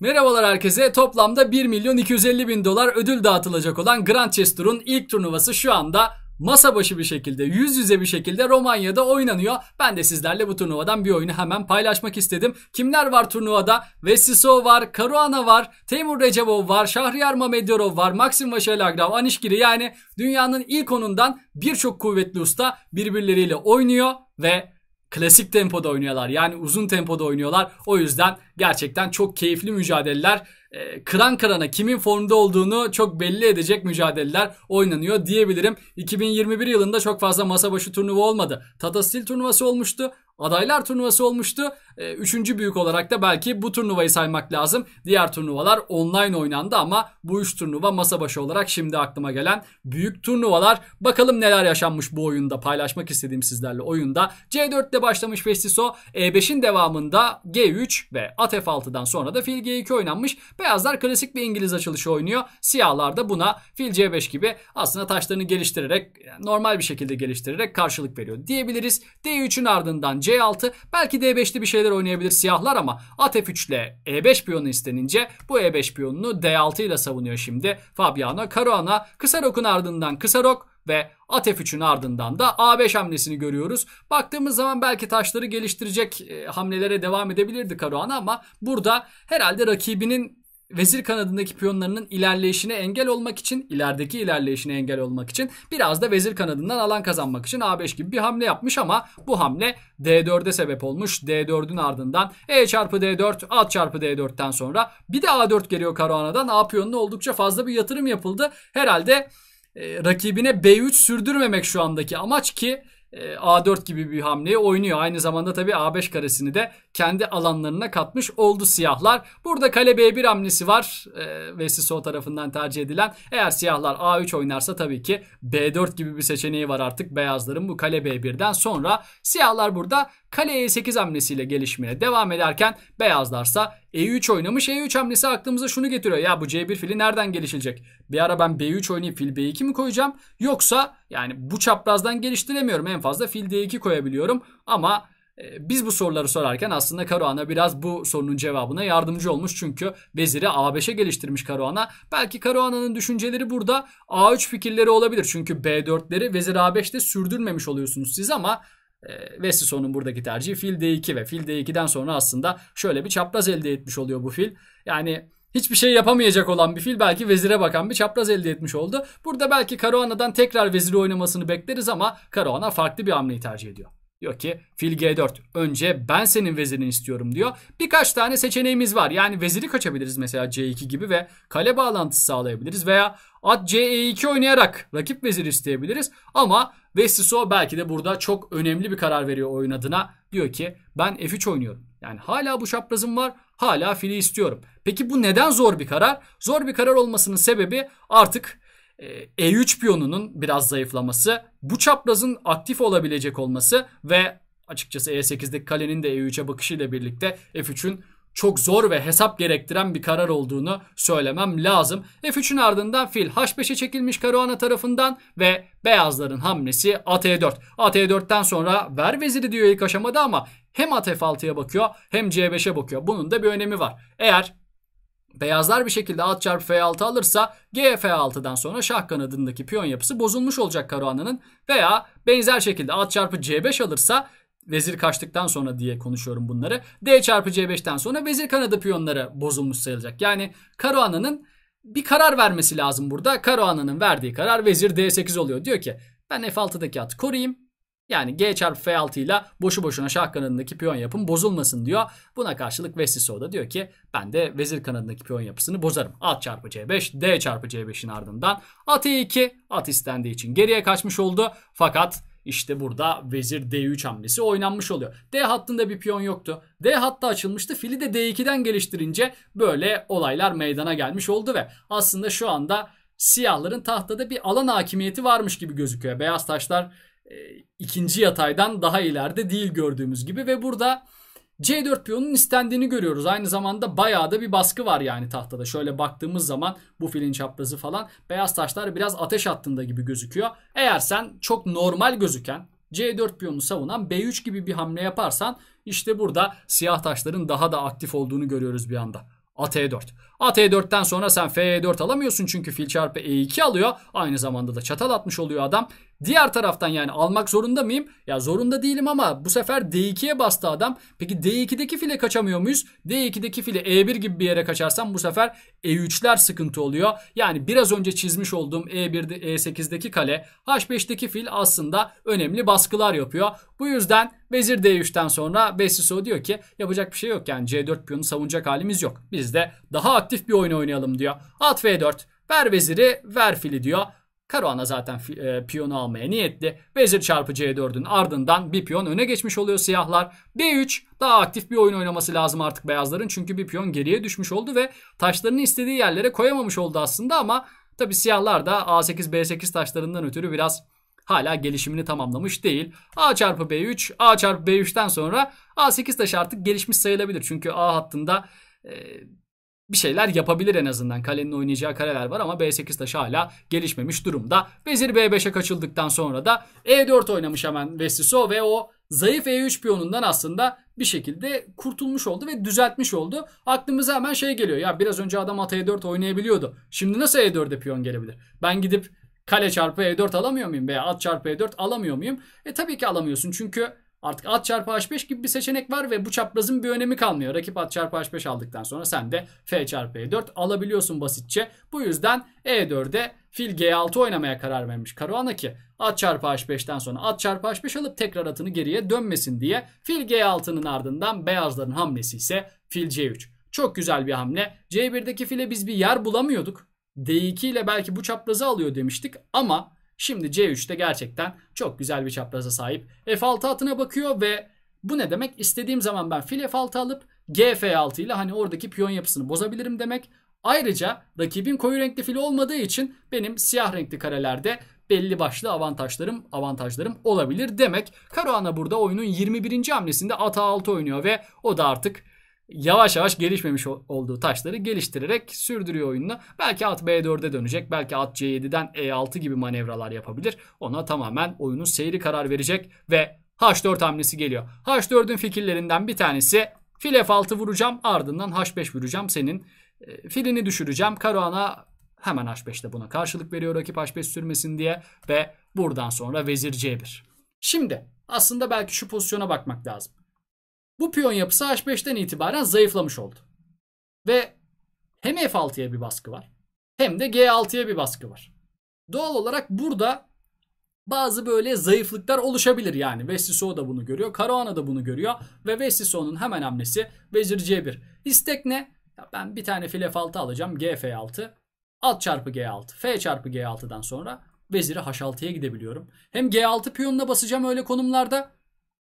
Merhabalar herkese. Toplamda 1 milyon 250 bin dolar ödül dağıtılacak olan Grand Chess Tour'un ilk turnuvası şu anda masa başı bir şekilde, yüz yüze bir şekilde Romanya'da oynanıyor. Ben de sizlerle bu turnuvadan bir oyunu hemen paylaşmak istedim. Kimler var turnuvada? Vesiso var, Karuana var, Temur Recebov var, Şahriyar Mamedyarov var, Maxim Vaşelagrav, Anişkiri yani dünyanın ilk onundan birçok kuvvetli usta birbirleriyle oynuyor ve klasik tempoda oynuyorlar. Yani uzun tempoda oynuyorlar. O yüzden gerçekten çok keyifli mücadeleler. E, kıran kırana kimin formda olduğunu çok belli edecek mücadeleler oynanıyor diyebilirim. 2021 yılında çok fazla masa başı turnuva olmadı. Tata Steel turnuvası olmuştu. Adaylar turnuvası olmuştu. Ee, üçüncü büyük olarak da belki bu turnuvayı saymak lazım. Diğer turnuvalar online oynandı ama bu üç turnuva masa başı olarak şimdi aklıma gelen büyük turnuvalar. Bakalım neler yaşanmış bu oyunda paylaşmak istediğim sizlerle oyunda. C4 başlamış Festiso. E5'in devamında G3 ve At F6'dan sonra da Fil G2 oynanmış. Beyazlar klasik bir İngiliz açılışı oynuyor. Siyahlar da buna Fil C5 gibi aslında taşlarını geliştirerek normal bir şekilde geliştirerek karşılık veriyor diyebiliriz. D3'ün ardından C6 belki D5'li bir şey şeyler oynayabilir siyahlar ama at f3 ile e5 piyonu istenince bu e5 piyonunu d6 ile savunuyor şimdi Fabiano Caruana. Kısa rokun ardından kısa rok ve at f3'ün ardından da a5 hamlesini görüyoruz. Baktığımız zaman belki taşları geliştirecek e, hamlelere devam edebilirdi Karuana ama burada herhalde rakibinin vezir kanadındaki piyonlarının ilerleyişine engel olmak için, ilerideki ilerleyişine engel olmak için biraz da vezir kanadından alan kazanmak için A5 gibi bir hamle yapmış ama bu hamle D4'e sebep olmuş. D4'ün ardından E çarpı D4, at çarpı D4'ten sonra bir de A4 geliyor Karuana'dan. A piyonuna oldukça fazla bir yatırım yapıldı. Herhalde e, rakibine B3 sürdürmemek şu andaki amaç ki e, A4 gibi bir hamleyi oynuyor. Aynı zamanda tabii A5 karesini de kendi alanlarına katmış oldu siyahlar. Burada kale B1 hamlesi var. E, sol tarafından tercih edilen. Eğer siyahlar A3 oynarsa tabii ki B4 gibi bir seçeneği var artık beyazların bu kale B1'den sonra. Siyahlar burada kale E8 hamlesiyle gelişmeye devam ederken beyazlarsa E3 oynamış. E3 hamlesi aklımıza şunu getiriyor. Ya bu C1 fili nereden gelişilecek? Bir ara ben B3 oynayıp fil B2 mi koyacağım? Yoksa yani bu çaprazdan geliştiremiyorum. En fazla fil D2 koyabiliyorum. Ama ee, biz bu soruları sorarken aslında Karuana biraz bu sorunun cevabına yardımcı olmuş. Çünkü veziri A5'e geliştirmiş Karuana. Belki Karuana'nın düşünceleri burada A3 fikirleri olabilir. Çünkü B4'leri vezir A5'te sürdürmemiş oluyorsunuz siz ama e, Vessison'un buradaki tercihi fil D2 ve fil D2'den sonra aslında şöyle bir çapraz elde etmiş oluyor bu fil. Yani hiçbir şey yapamayacak olan bir fil belki vezire bakan bir çapraz elde etmiş oldu. Burada belki Karuana'dan tekrar veziri oynamasını bekleriz ama Karuana farklı bir hamleyi tercih ediyor. Diyor ki fil G4 önce ben senin vezirini istiyorum diyor. Birkaç tane seçeneğimiz var. Yani veziri kaçabiliriz mesela C2 gibi ve kale bağlantısı sağlayabiliriz. Veya at C2 e oynayarak rakip vezir isteyebiliriz. Ama Vestiso belki de burada çok önemli bir karar veriyor oyun adına. Diyor ki ben F3 oynuyorum. Yani hala bu şaprazım var. Hala fili istiyorum. Peki bu neden zor bir karar? Zor bir karar olmasının sebebi artık e3 ee, e piyonunun biraz zayıflaması, bu çaprazın aktif olabilecek olması ve açıkçası E8'deki kalenin de E3'e bakışıyla birlikte F3'ün çok zor ve hesap gerektiren bir karar olduğunu söylemem lazım. F3'ün ardından fil H5'e çekilmiş Karuana tarafından ve beyazların hamlesi AT4. AT4'ten sonra ver veziri diyor ilk aşamada ama hem at F6'ya bakıyor hem C5'e bakıyor. Bunun da bir önemi var. Eğer Beyazlar bir şekilde at çarpı f6 alırsa gf6'dan sonra şah kanadındaki piyon yapısı bozulmuş olacak Karuhanlı'nın. Veya benzer şekilde at çarpı c5 alırsa vezir kaçtıktan sonra diye konuşuyorum bunları. D çarpı c5'ten sonra vezir kanadı piyonları bozulmuş sayılacak. Yani Karuhanlı'nın bir karar vermesi lazım burada. Karuhanlı'nın verdiği karar vezir d8 oluyor. Diyor ki ben f6'daki atı koruyayım. Yani G çarpı F6 ile boşu boşuna şah kanadındaki piyon yapım bozulmasın diyor. Buna karşılık Vesiso da diyor ki ben de vezir kanadındaki piyon yapısını bozarım. At çarpı C5, D çarpı C5'in ardından at E2, at istendiği için geriye kaçmış oldu. Fakat işte burada vezir D3 hamlesi oynanmış oluyor. D hattında bir piyon yoktu. D hattı açılmıştı. Fili de D2'den geliştirince böyle olaylar meydana gelmiş oldu ve aslında şu anda siyahların tahtada bir alan hakimiyeti varmış gibi gözüküyor. Beyaz taşlar e, ikinci yataydan daha ileride değil gördüğümüz gibi ve burada C4 piyonun istendiğini görüyoruz. Aynı zamanda bayağı da bir baskı var yani tahtada. Şöyle baktığımız zaman bu filin çaprazı falan beyaz taşlar biraz ateş hattında gibi gözüküyor. Eğer sen çok normal gözüken C4 piyonu savunan B3 gibi bir hamle yaparsan işte burada siyah taşların daha da aktif olduğunu görüyoruz bir anda. At E4. At E4'ten sonra sen F4 e alamıyorsun çünkü fil çarpı E2 alıyor. Aynı zamanda da çatal atmış oluyor adam. Diğer taraftan yani almak zorunda mıyım? Ya zorunda değilim ama bu sefer D2'ye bastı adam. Peki D2'deki file kaçamıyor muyuz? D2'deki file E1 gibi bir yere kaçarsam bu sefer E3'ler sıkıntı oluyor. Yani biraz önce çizmiş olduğum E1'de E8'deki kale h 5deki fil aslında önemli baskılar yapıyor. Bu yüzden Vezir D3'ten sonra Bessiso diyor ki yapacak bir şey yok yani C4 piyonu savunacak halimiz yok. Biz de daha aktif bir oyun oynayalım diyor. At F4 ver veziri ver fili diyor. Karuana zaten e, piyonu almaya niyetli. Vezir çarpı C4'ün ardından bir piyon öne geçmiş oluyor siyahlar. B3 daha aktif bir oyun oynaması lazım artık beyazların. Çünkü bir piyon geriye düşmüş oldu ve taşlarını istediği yerlere koyamamış oldu aslında ama tabi siyahlar da A8 B8 taşlarından ötürü biraz hala gelişimini tamamlamış değil. A çarpı B3, A çarpı B3'ten sonra A8 taş artık gelişmiş sayılabilir. Çünkü A hattında e, bir şeyler yapabilir en azından. Kalenin oynayacağı kareler var ama B8 taşı hala gelişmemiş durumda. Vezir B5'e kaçıldıktan sonra da E4 oynamış hemen Vestiso ve o zayıf E3 piyonundan aslında bir şekilde kurtulmuş oldu ve düzeltmiş oldu. Aklımıza hemen şey geliyor. Ya biraz önce adam at E4 oynayabiliyordu. Şimdi nasıl E4'e piyon gelebilir? Ben gidip kale çarpı E4 alamıyor muyum veya at çarpı E4 alamıyor muyum? E tabii ki alamıyorsun çünkü Artık at çarpı h5 gibi bir seçenek var ve bu çaprazın bir önemi kalmıyor. Rakip at çarpı h5 aldıktan sonra sen de f çarpı e4 alabiliyorsun basitçe. Bu yüzden e4'e fil g6 oynamaya karar vermiş Karuana ki at çarpı h5'ten sonra at çarpı h5 alıp tekrar atını geriye dönmesin diye fil g6'nın ardından beyazların hamlesi ise fil c3. Çok güzel bir hamle. C1'deki file biz bir yer bulamıyorduk. D2 ile belki bu çaprazı alıyor demiştik ama Şimdi C3'te gerçekten çok güzel bir çapraza sahip. F6 atına bakıyor ve bu ne demek? İstediğim zaman ben fil F6 alıp GF6 ile hani oradaki piyon yapısını bozabilirim demek. Ayrıca rakibin koyu renkli fili olmadığı için benim siyah renkli karelerde belli başlı avantajlarım avantajlarım olabilir demek. Karoana burada oyunun 21. hamlesinde a 6 oynuyor ve o da artık yavaş yavaş gelişmemiş olduğu taşları geliştirerek sürdürüyor oyununu. Belki at B4'e dönecek. Belki at C7'den E6 gibi manevralar yapabilir. Ona tamamen oyunun seyri karar verecek ve H4 hamlesi geliyor. H4'ün fikirlerinden bir tanesi fil F6 vuracağım ardından H5 vuracağım senin e, filini düşüreceğim. Karuana hemen H5'te buna karşılık veriyor rakip H5 sürmesin diye ve buradan sonra vezir C1. Şimdi aslında belki şu pozisyona bakmak lazım. Bu piyon yapısı H5'ten itibaren zayıflamış oldu. Ve hem F6'ya bir baskı var hem de G6'ya bir baskı var. Doğal olarak burada bazı böyle zayıflıklar oluşabilir yani. Vestiso da bunu görüyor. Karoana da bunu görüyor. Ve Vestiso'nun hemen hamlesi vezir C1. İstek ne? Ya ben bir tane fil F6 alacağım. gf 6 At çarpı G6. F çarpı G6'dan sonra veziri H6'ya gidebiliyorum. Hem G6 piyonuna basacağım öyle konumlarda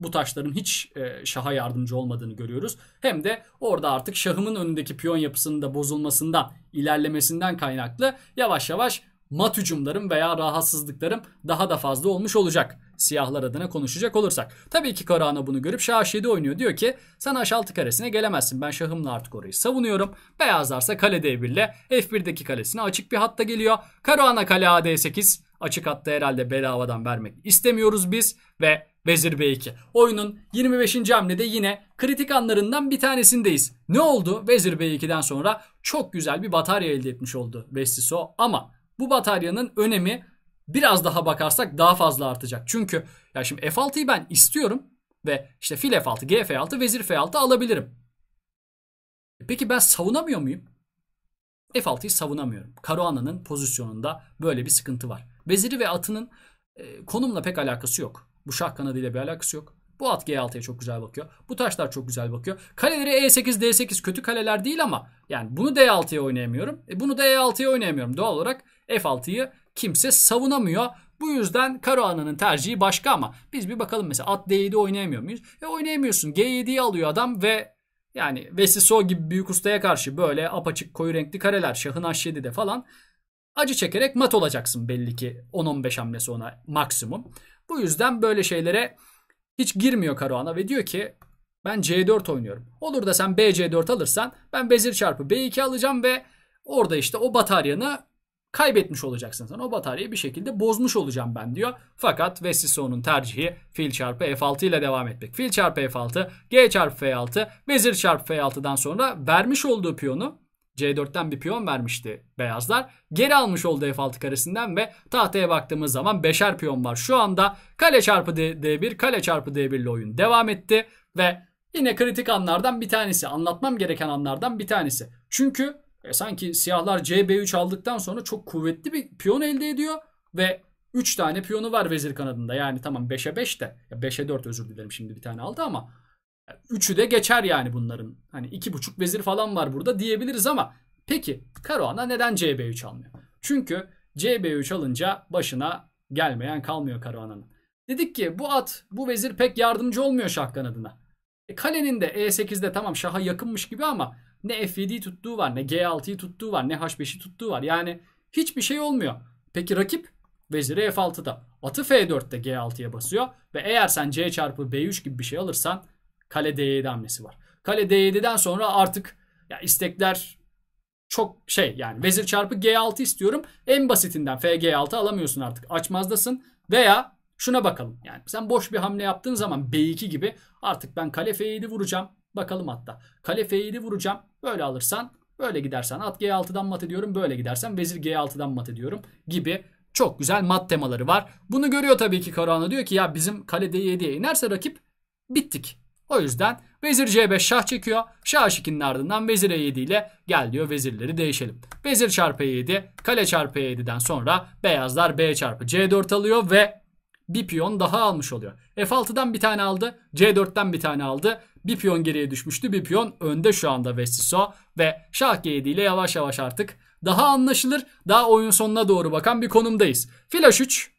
bu taşların hiç e, şaha yardımcı olmadığını görüyoruz. Hem de orada artık şahımın önündeki piyon yapısının da bozulmasından, ilerlemesinden kaynaklı yavaş yavaş mat hücumlarım veya rahatsızlıklarım daha da fazla olmuş olacak. Siyahlar adına konuşacak olursak. Tabii ki Karano bunu görüp şah 7 oynuyor. Diyor ki sen h6 karesine gelemezsin. Ben şahımla artık orayı savunuyorum. Beyazlarsa kale d1 ile f1'deki kalesine açık bir hatta geliyor. Karuana kale ad8 Açık hatta herhalde bedavadan vermek istemiyoruz biz ve Vezir B2. Oyunun 25. hamlede yine kritik anlarından bir tanesindeyiz. Ne oldu? Vezir B2'den sonra çok güzel bir batarya elde etmiş oldu Vestiso ama bu bataryanın önemi biraz daha bakarsak daha fazla artacak. Çünkü ya şimdi F6'yı ben istiyorum ve işte fil F6, gf 6 vezir F6 alabilirim. Peki ben savunamıyor muyum? F6'yı savunamıyorum. Karuana'nın pozisyonunda böyle bir sıkıntı var. Veziri ve atının e, konumla pek alakası yok. Bu şah kanadıyla bir alakası yok. Bu at G6'ya çok güzel bakıyor. Bu taşlar çok güzel bakıyor. Kaleleri E8, D8 kötü kaleler değil ama yani bunu D6'ya oynayamıyorum. E bunu da E6'ya oynayamıyorum. Doğal olarak F6'yı kimse savunamıyor. Bu yüzden Karo Ananın tercihi başka ama biz bir bakalım mesela at D7 oynayamıyor muyuz? E oynayamıyorsun. G7'yi alıyor adam ve yani Vesiso gibi büyük ustaya karşı böyle apaçık koyu renkli kareler şahın H7'de falan acı çekerek mat olacaksın belli ki 10-15 hamle sonra maksimum. Bu yüzden böyle şeylere hiç girmiyor Karuana ve diyor ki ben C4 oynuyorum. Olur da sen BC4 alırsan ben vezir çarpı B2 alacağım ve orada işte o bataryanı kaybetmiş olacaksın sen. O bataryayı bir şekilde bozmuş olacağım ben diyor. Fakat Vessison'un tercihi fil çarpı F6 ile devam etmek. Fil çarpı F6, G çarpı F6, vezir çarpı F6'dan sonra vermiş olduğu piyonu C4'ten bir piyon vermişti beyazlar. Geri almış oldu F6 karesinden ve tahtaya baktığımız zaman 5'er piyon var. Şu anda kale çarpı D1, kale çarpı D1 ile oyun devam etti ve yine kritik anlardan bir tanesi. Anlatmam gereken anlardan bir tanesi. Çünkü e, sanki siyahlar CB3 aldıktan sonra çok kuvvetli bir piyon elde ediyor ve 3 tane piyonu var vezir kanadında. Yani tamam 5'e 5 de 5'e 4 özür dilerim şimdi bir tane aldı ama Üçü de geçer yani bunların. Hani iki buçuk vezir falan var burada diyebiliriz ama peki Karuana neden CB3 almıyor? Çünkü CB3 alınca başına gelmeyen kalmıyor Karuana'nın. Dedik ki bu at bu vezir pek yardımcı olmuyor şah kanadına. E, kalenin de E8'de tamam şaha yakınmış gibi ama ne F7'yi tuttuğu var ne G6'yı tuttuğu var ne H5'i tuttuğu var. Yani hiçbir şey olmuyor. Peki rakip veziri F6'da. Atı F4'te G6'ya basıyor ve eğer sen C çarpı B3 gibi bir şey alırsan Kale D7 hamlesi var. Kale D7'den sonra artık ya istekler çok şey yani vezir çarpı G6 istiyorum. En basitinden FG6 alamıyorsun artık. Açmazdasın veya şuna bakalım. Yani sen boş bir hamle yaptığın zaman B2 gibi artık ben kale F7 vuracağım. Bakalım hatta. Kale F7 vuracağım. Böyle alırsan böyle gidersen at G6'dan mat ediyorum. Böyle gidersen vezir G6'dan mat ediyorum gibi çok güzel mat temaları var. Bunu görüyor tabii ki Karuana diyor ki ya bizim kale D7'ye inerse rakip bittik. O yüzden vezir c5 şah çekiyor. Şah h2'nin ardından vezir e7 ile gel diyor vezirleri değişelim. Vezir çarpı e7 kale çarpı e7'den sonra beyazlar b çarpı c4 alıyor ve bir piyon daha almış oluyor. F6'dan bir tane aldı. C4'ten bir tane aldı. Bir piyon geriye düşmüştü. Bir piyon önde şu anda Vestiso. Ve şah G7 ile yavaş yavaş artık daha anlaşılır, daha oyun sonuna doğru bakan bir konumdayız. Flash 3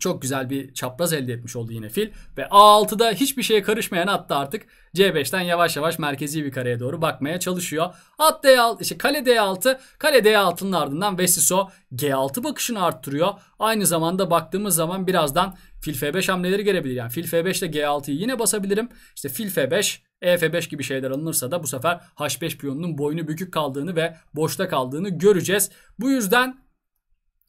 çok güzel bir çapraz elde etmiş oldu yine fil. Ve A6'da hiçbir şeye karışmayan hatta artık C5'ten yavaş yavaş merkezi bir kareye doğru bakmaya çalışıyor. At D6, işte kale D6, kale D6'nın ardından Vesiso G6 bakışını arttırıyor. Aynı zamanda baktığımız zaman birazdan fil F5 hamleleri gelebilir. Yani fil F5 ile G6'yı yine basabilirim. İşte fil F5 EF5 gibi şeyler alınırsa da bu sefer H5 piyonunun boynu bükük kaldığını ve boşta kaldığını göreceğiz. Bu yüzden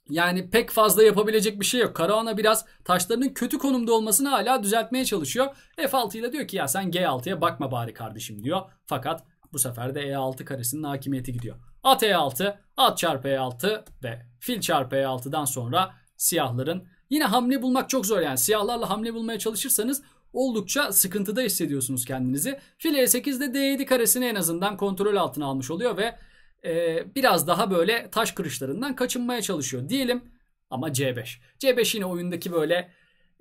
yani pek fazla yapabilecek bir şey yok. Karaona biraz taşlarının kötü konumda olmasını hala düzeltmeye çalışıyor. F6 ile diyor ki ya sen G6'ya bakma bari kardeşim diyor. Fakat bu sefer de E6 karesinin hakimiyeti gidiyor. At E6, at çarpı E6 ve fil çarpı E6'dan sonra siyahların yine hamle bulmak çok zor yani. Siyahlarla hamle bulmaya çalışırsanız oldukça sıkıntıda hissediyorsunuz kendinizi. Fil E8'de D7 karesini en azından kontrol altına almış oluyor ve e, biraz daha böyle taş kırışlarından kaçınmaya çalışıyor diyelim. Ama C5. C5 yine oyundaki böyle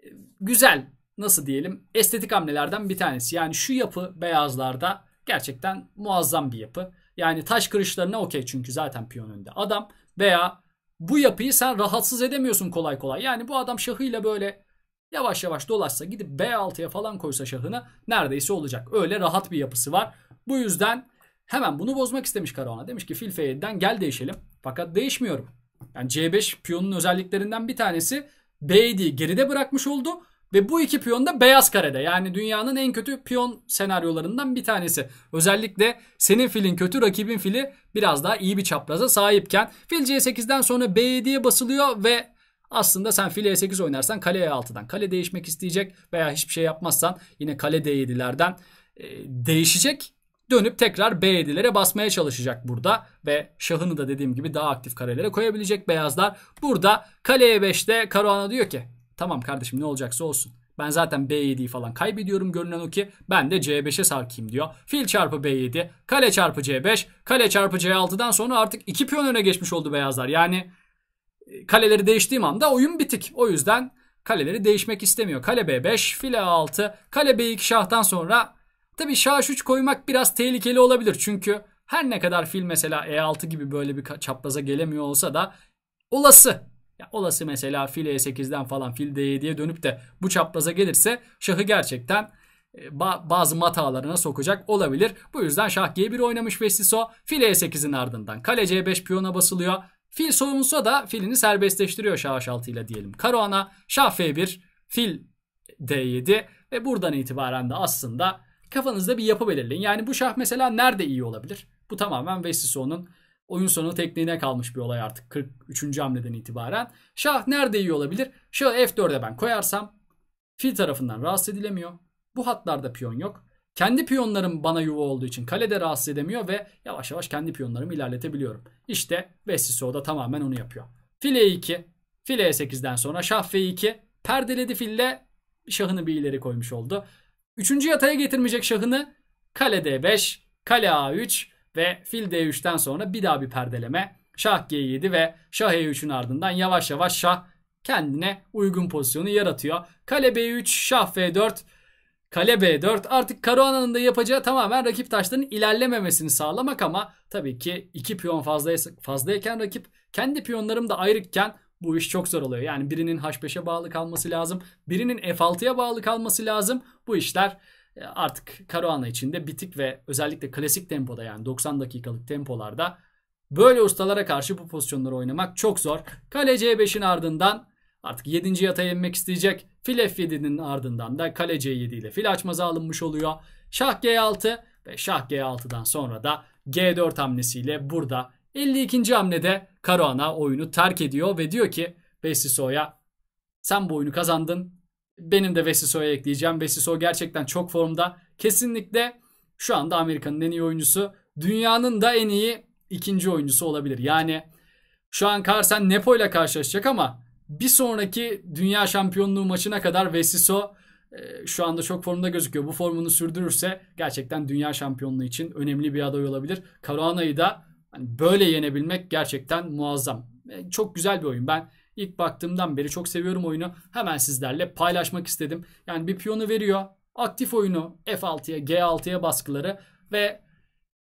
e, güzel nasıl diyelim estetik hamlelerden bir tanesi. Yani şu yapı beyazlarda gerçekten muazzam bir yapı. Yani taş kırışlarına okey çünkü zaten piyon önünde adam veya bu yapıyı sen rahatsız edemiyorsun kolay kolay. Yani bu adam şahıyla böyle yavaş yavaş dolaşsa gidip B6'ya falan koysa şahını neredeyse olacak. Öyle rahat bir yapısı var. Bu yüzden Hemen bunu bozmak istemiş Karuana. Demiş ki fil F7'den gel değişelim. Fakat değişmiyorum. Yani C5 piyonun özelliklerinden bir tanesi B7'yi geride bırakmış oldu. Ve bu iki piyon da beyaz karede. Yani dünyanın en kötü piyon senaryolarından bir tanesi. Özellikle senin filin kötü rakibin fili biraz daha iyi bir çapraza sahipken fil C8'den sonra B7'ye basılıyor ve aslında sen fil E8 oynarsan kale E6'dan kale değişmek isteyecek veya hiçbir şey yapmazsan yine kale D7'lerden e, değişecek dönüp tekrar B7'lere basmaya çalışacak burada. Ve şahını da dediğim gibi daha aktif karelere koyabilecek beyazlar. Burada kale E5'te Karuana diyor ki tamam kardeşim ne olacaksa olsun. Ben zaten B7'yi falan kaybediyorum görünen o ki ben de C5'e sarkayım diyor. Fil çarpı B7, kale çarpı C5, kale çarpı C6'dan sonra artık iki piyon öne geçmiş oldu beyazlar. Yani e, kaleleri değiştiğim anda oyun bitik. O yüzden kaleleri değişmek istemiyor. Kale B5, fil A6, kale B2 şahtan sonra Tabi şaş 3 koymak biraz tehlikeli olabilir çünkü her ne kadar fil mesela E6 gibi böyle bir çapraza gelemiyor olsa da olası. Ya olası mesela fil E8'den falan fil D7'ye dönüp de bu çapraza gelirse şahı gerçekten e, bazı mat ağlarına sokacak olabilir. Bu yüzden şah G1 oynamış Vesiso. Fil E8'in ardından kale C5 piyona basılıyor. Fil soyunsa da filini serbestleştiriyor şah H6 ile diyelim. Karoana şah F1 fil D7 ve buradan itibaren de aslında kafanızda bir yapı belirleyin. Yani bu şah mesela nerede iyi olabilir? Bu tamamen Vessison'un oyun sonu tekniğine kalmış bir olay artık 43. hamleden itibaren. Şah nerede iyi olabilir? Şah F4'e ben koyarsam fil tarafından rahatsız edilemiyor. Bu hatlarda piyon yok. Kendi piyonlarım bana yuva olduğu için kalede rahatsız edemiyor ve yavaş yavaş kendi piyonlarımı ilerletebiliyorum. İşte Vessiso da tamamen onu yapıyor. Fil E2, fil E8'den sonra şah F2 perdeledi fille şahını bir ileri koymuş oldu. Üçüncü yataya getirmeyecek şahını kale d5, kale a3 ve fil d3'ten sonra bir daha bir perdeleme. Şah g7 ve şah e3'ün ardından yavaş yavaş şah kendine uygun pozisyonu yaratıyor. Kale b3, şah f4, kale b4 artık Karuana'nın da yapacağı tamamen rakip taşların ilerlememesini sağlamak ama tabii ki iki piyon fazlaysa, fazlayken rakip kendi piyonlarım da ayrıkken bu iş çok zor oluyor. Yani birinin H5'e bağlı kalması lazım. Birinin F6'ya bağlı kalması lazım. Bu işler e, artık Karuana içinde bitik ve özellikle klasik tempoda yani 90 dakikalık tempolarda böyle ustalara karşı bu pozisyonları oynamak çok zor. Kale C5'in ardından artık 7. yatağa inmek isteyecek. Fil F7'nin ardından da kale C7 ile fil açmaza alınmış oluyor. Şah G6 ve şah G6'dan sonra da G4 hamlesiyle burada 52. hamlede Caruana oyunu terk ediyor ve diyor ki Vesiso'ya sen bu oyunu kazandın. Benim de Vesiso'ya ekleyeceğim. Vesiso gerçekten çok formda. Kesinlikle şu anda Amerika'nın en iyi oyuncusu. Dünyanın da en iyi ikinci oyuncusu olabilir. Yani şu an Carson Nepo ile karşılaşacak ama bir sonraki dünya şampiyonluğu maçına kadar Vesiso e, şu anda çok formda gözüküyor. Bu formunu sürdürürse gerçekten dünya şampiyonluğu için önemli bir aday olabilir. Caruana'yı da Hani böyle yenebilmek gerçekten muazzam. E, çok güzel bir oyun. Ben ilk baktığımdan beri çok seviyorum oyunu. Hemen sizlerle paylaşmak istedim. Yani bir piyonu veriyor. Aktif oyunu F6'ya, G6'ya baskıları ve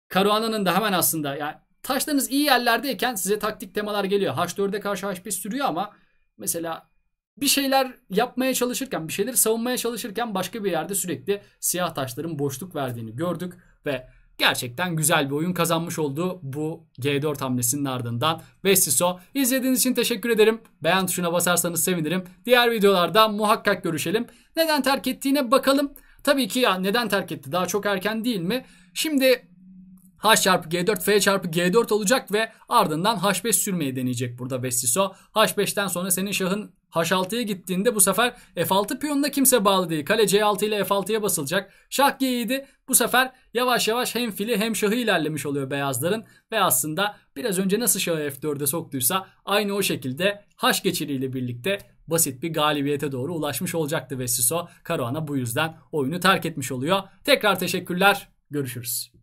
Karuana'nın da hemen aslında yani taşlarınız iyi yerlerdeyken size taktik temalar geliyor. H4'e karşı H5 sürüyor ama mesela bir şeyler yapmaya çalışırken, bir şeyleri savunmaya çalışırken başka bir yerde sürekli siyah taşların boşluk verdiğini gördük ve gerçekten güzel bir oyun kazanmış oldu bu G4 hamlesinin ardından. Vestiso izlediğiniz için teşekkür ederim. Beğen tuşuna basarsanız sevinirim. Diğer videolarda muhakkak görüşelim. Neden terk ettiğine bakalım. Tabii ki ya neden terk etti? Daha çok erken değil mi? Şimdi H çarpı G4 F çarpı G4 olacak ve ardından H5 sürmeyi deneyecek burada Vestiso. H5'ten sonra senin şahın H6'ya gittiğinde bu sefer F6 piyonuna kimse bağlı değil. Kale C6 ile F6'ya basılacak. Şah G7 bu sefer yavaş yavaş hem fili hem şahı ilerlemiş oluyor beyazların. Ve aslında biraz önce nasıl şahı F4'e soktuysa aynı o şekilde H geçiriyle birlikte basit bir galibiyete doğru ulaşmış olacaktı Vessiso. Karuana bu yüzden oyunu terk etmiş oluyor. Tekrar teşekkürler. Görüşürüz.